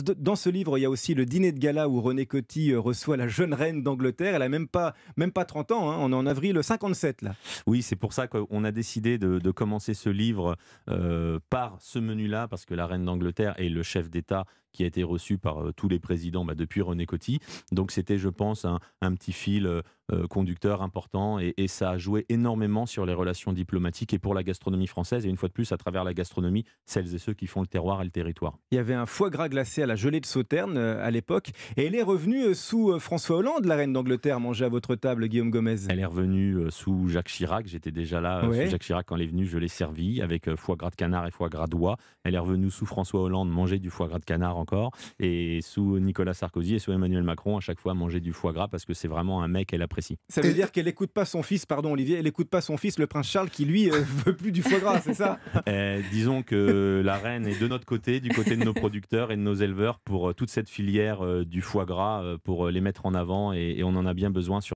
Dans ce livre, il y a aussi le dîner de gala où René Coty euh, reçoit la jeune reine d'Angleterre. Elle a même pas, même pas 30 ans. Hein. On est en avril 57 là. Oui, c'est pour ça qu'on a décidé de, commencer ce livre euh, par ce menu-là parce que la reine d'Angleterre est le chef d'État qui a été reçu par euh, tous les présidents bah, depuis René Coty. Donc c'était, je pense, un, petit fil euh, euh, conducteur important et, ça a joué énormément sur les relations diplomatiques et pour la gastronomie française et une fois de plus à travers la gastronomie, celles et ceux qui font le terroir et le territoire. Il y avait un foie gras glacé à la gelée de Sauterne à l'époque et elle est revenue sous François Hollande, la reine d'Angleterre, manger à votre table, Guillaume Gomez. Elle est revenue sous Jacques Chirac, j'étais déjà là Jacques Chirac quand elle est venue, je l'ai servi avec foie gras de canard et foie gras d'oie. Elle est revenue sous François Hollande manger du foie gras de canard encore, et sous Nicolas Sarkozy et sous Emmanuel Macron, à chaque fois manger du foie gras parce que c'est vraiment un mec qu'elle apprécie. Ça veut dire qu'elle n'écoute pas son fils, pardon Olivier, elle n'écoute pas son fils, le prince Charles, qui lui euh, veut plus du foie gras, c'est ça eh, Disons que la reine est de notre côté, du côté de nos producteurs et de nos éleveurs pour euh, toute cette filière euh, du foie gras, pour les mettre en avant, et, et on en a bien besoin sur